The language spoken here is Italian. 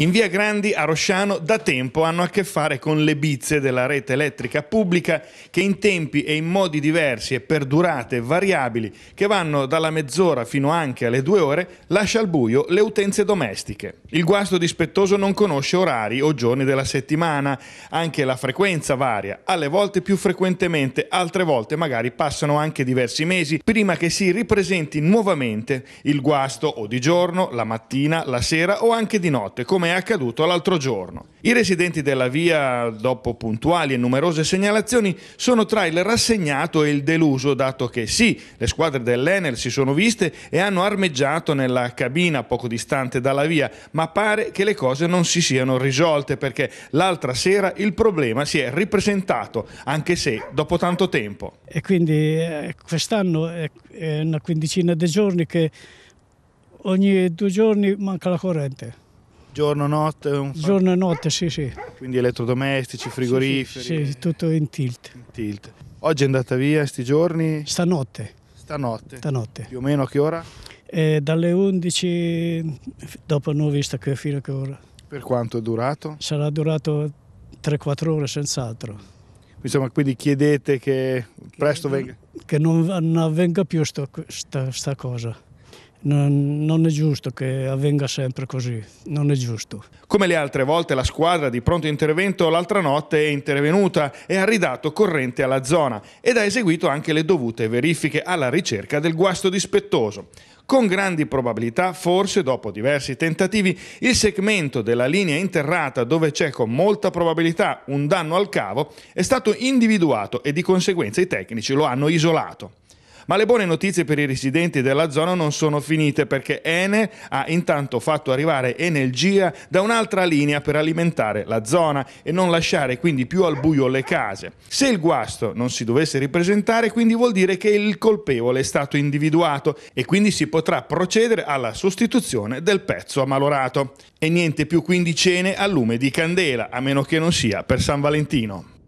In via Grandi a Rosciano da tempo hanno a che fare con le bizze della rete elettrica pubblica che in tempi e in modi diversi e per durate variabili che vanno dalla mezz'ora fino anche alle due ore lascia al buio le utenze domestiche. Il guasto dispettoso non conosce orari o giorni della settimana, anche la frequenza varia, alle volte più frequentemente, altre volte magari passano anche diversi mesi prima che si ripresenti nuovamente il guasto o di giorno, la mattina, la sera o anche di notte, come è accaduto l'altro giorno. I residenti della via, dopo puntuali e numerose segnalazioni, sono tra il rassegnato e il deluso, dato che sì, le squadre dell'Enel si sono viste e hanno armeggiato nella cabina poco distante dalla via, ma pare che le cose non si siano risolte perché l'altra sera il problema si è ripresentato, anche se dopo tanto tempo. E quindi eh, quest'anno è, è una quindicina di giorni che ogni due giorni manca la corrente. Giorno, e notte? Un... Giorno e notte, sì, sì. Quindi elettrodomestici, frigoriferi? Sì, sì, sì tutto in tilt. in tilt. Oggi è andata via, sti giorni? Stanotte. Stanotte? Stanotte. Più o meno a che ora? Eh, dalle 11, dopo non ho visto che fino a che ora. Per quanto è durato? Sarà durato 3-4 ore senz'altro. Insomma, quindi chiedete che, che presto venga... Che non, non avvenga più questa cosa non, non è giusto che avvenga sempre così, non è giusto. Come le altre volte la squadra di pronto intervento l'altra notte è intervenuta e ha ridato corrente alla zona ed ha eseguito anche le dovute verifiche alla ricerca del guasto dispettoso. Con grandi probabilità, forse dopo diversi tentativi, il segmento della linea interrata dove c'è con molta probabilità un danno al cavo è stato individuato e di conseguenza i tecnici lo hanno isolato. Ma le buone notizie per i residenti della zona non sono finite perché Ene ha intanto fatto arrivare energia da un'altra linea per alimentare la zona e non lasciare quindi più al buio le case. Se il guasto non si dovesse ripresentare, quindi vuol dire che il colpevole è stato individuato e quindi si potrà procedere alla sostituzione del pezzo ammalorato. E niente più quindi cene a lume di candela, a meno che non sia per San Valentino.